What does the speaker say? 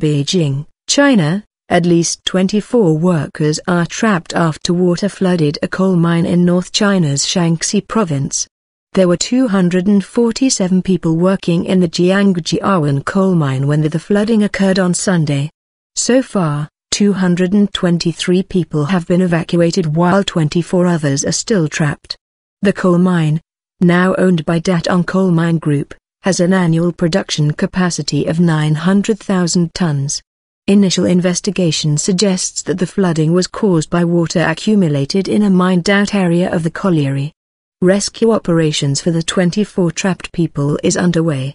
Beijing, China, at least 24 workers are trapped after water flooded a coal mine in North China's Shaanxi province. There were 247 people working in the Jiangjiawan coal mine when the flooding occurred on Sunday. So far, 223 people have been evacuated while 24 others are still trapped. The coal mine, now owned by Datong Coal Mine Group, has an annual production capacity of 900,000 tons. Initial investigation suggests that the flooding was caused by water accumulated in a mined-out area of the colliery. Rescue operations for the 24 trapped people is underway.